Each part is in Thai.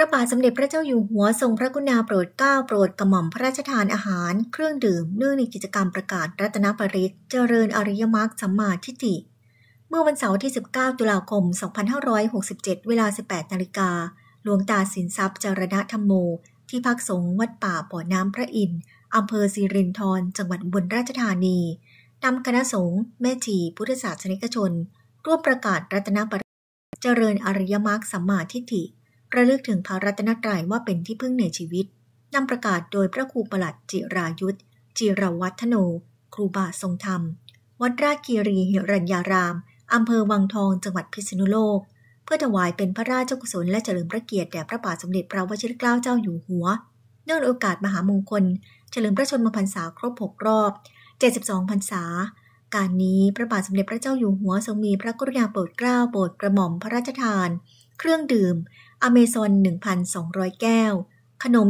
พระบาทสมเด็จพระเจ้าอยู่หัวทรงพระกุณาโปรดเกล้าโปรดกระหม่อมพระราชทานอาหาร เครื่องดื่ม เนื่องในกิจกรรมประกาศรัตนปริศเจริญอริยมรรคสัมมาทิฏฐิ เมื่อวันเสาร์ที่ 19 ตุลาคม 2567 เวลา 18นาฬิกาหลวงตาสินทรัพย์จารณธรรมโม ที่พักสงฆ์วัดป่าป่อน้ำพระอินทร์อำเภอสิรินธรจังหวัดบุรีราชธานีนำคณะสงฆ์แม่ชีพุทธศาสนิกชนร่วมประกาศรัตนปริศเจริญอริยมรรคสัมมาทิฏฐิระลึกถึงพระรัตนตรัยว่าเป็นที่พึ่งในชีวิตนำประกาศโดยพระครูประหลัดจิรายุทธจิรวัฒโน ครูบาทรงธรรม วัดราชกีรีหิรัญญารามอำเภอวังทองจังหวัดพิษณุโลก เพื่อถวายเป็นพระราชกุศลและเฉลิมพระเกียรติแด่พระบาทสมเด็จพระวชิรเกล้าเจ้าอยู่หัว เนื่องโอกาสมหามงคลเฉลิมพระชนมพรรษาครบ6รอบ72พรรษาการนี้พระบาทสมเด็จพระเจ้าอยู่หัวทรงมีพระกรุณาโปรดเกล้าโปรดกระหม่อมพระราชทาน เครื่องดื่ม อเมซอน1,200 แก้ว ขนม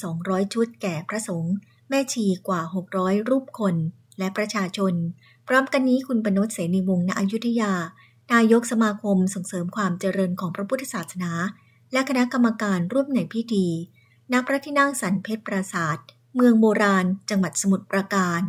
1,200 ชุดแก่พระสงฆ์แม่ชีกว่า 600 รูปคน และประชาชนพร้อมกันนี้คุณปนุศเสนีวงศ์ณอยุธยา นายกสมาคมส่งเสริมความเจริญของพระพุทธศาสนา และคณะกรรมการร่วมในพิธีณพระที่นั่งสันเพชรปราศาสตร์เมืองโบราณจังหวัดสมุทรปราการ